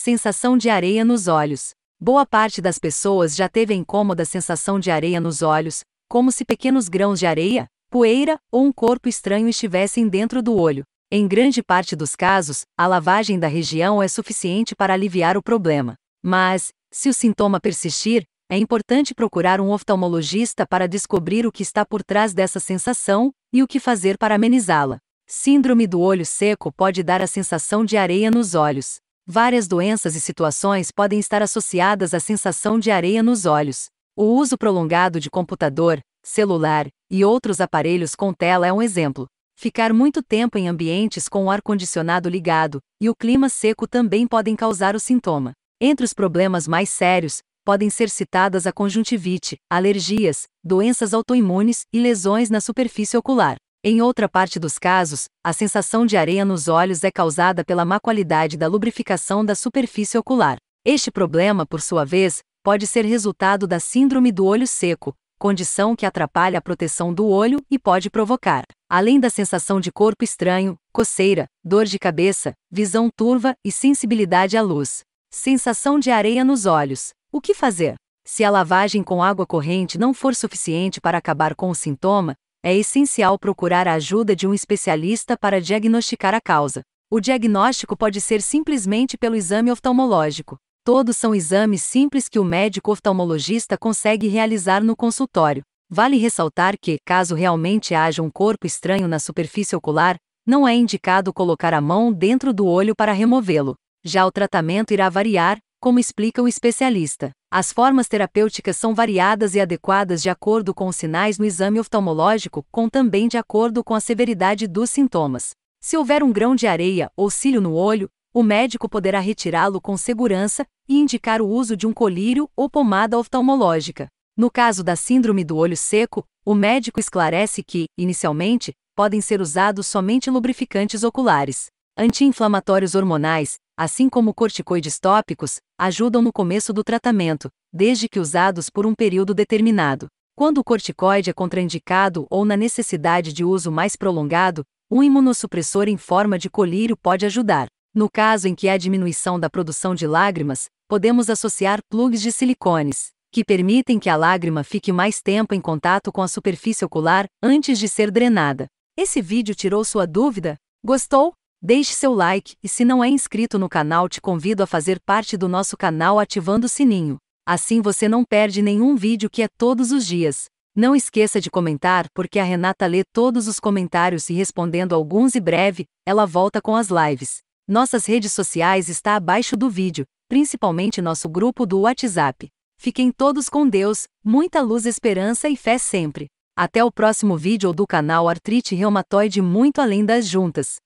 Sensação de areia nos olhos. Boa parte das pessoas já teve a incômoda sensação de areia nos olhos, como se pequenos grãos de areia, poeira ou um corpo estranho estivessem dentro do olho. Em grande parte dos casos, a lavagem da região é suficiente para aliviar o problema. Mas, se o sintoma persistir, é importante procurar um oftalmologista para descobrir o que está por trás dessa sensação e o que fazer para amenizá-la. Síndrome do olho seco pode dar a sensação de areia nos olhos. Várias doenças e situações podem estar associadas à sensação de areia nos olhos. O uso prolongado de computador, celular e outros aparelhos com tela é um exemplo. Ficar muito tempo em ambientes com o ar-condicionado ligado e o clima seco também podem causar o sintoma. Entre os problemas mais sérios, podem ser citadas a conjuntivite, alergias, doenças autoimunes e lesões na superfície ocular. Em outra parte dos casos, a sensação de areia nos olhos é causada pela má qualidade da lubrificação da superfície ocular. Este problema, por sua vez, pode ser resultado da síndrome do olho seco, condição que atrapalha a proteção do olho e pode provocar, além da sensação de corpo estranho, coceira, dor de cabeça, visão turva e sensibilidade à luz. Sensação de areia nos olhos. O que fazer? Se a lavagem com água corrente não for suficiente para acabar com o sintoma, é essencial procurar a ajuda de um especialista para diagnosticar a causa. O diagnóstico pode ser simplesmente pelo exame oftalmológico. Todos são exames simples que o médico oftalmologista consegue realizar no consultório. Vale ressaltar que, caso realmente haja um corpo estranho na superfície ocular, não é indicado colocar a mão dentro do olho para removê-lo. Já o tratamento irá variar, como explica o especialista. As formas terapêuticas são variadas e adequadas de acordo com os sinais no exame oftalmológico, com também de acordo com a severidade dos sintomas. Se houver um grão de areia ou cílio no olho, o médico poderá retirá-lo com segurança e indicar o uso de um colírio ou pomada oftalmológica. No caso da síndrome do olho seco, o médico esclarece que, inicialmente, podem ser usados somente lubrificantes oculares. Anti-inflamatórios hormonais, assim como corticoides tópicos, ajudam no começo do tratamento, desde que usados por um período determinado. Quando o corticoide é contraindicado ou na necessidade de uso mais prolongado, um imunossupressor em forma de colírio pode ajudar. No caso em que há diminuição da produção de lágrimas, podemos associar plugs de silicones, que permitem que a lágrima fique mais tempo em contato com a superfície ocular antes de ser drenada. Esse vídeo tirou sua dúvida? Gostou? Deixe seu like e se não é inscrito no canal, te convido a fazer parte do nosso canal ativando o sininho. Assim você não perde nenhum vídeo que é todos os dias. Não esqueça de comentar, porque a Renata lê todos os comentários e respondendo alguns e breve, ela volta com as lives. Nossas redes sociais está abaixo do vídeo, principalmente nosso grupo do WhatsApp. Fiquem todos com Deus, muita luz, esperança e fé sempre. Até o próximo vídeo do canal Artrite Reumatoide muito além das juntas.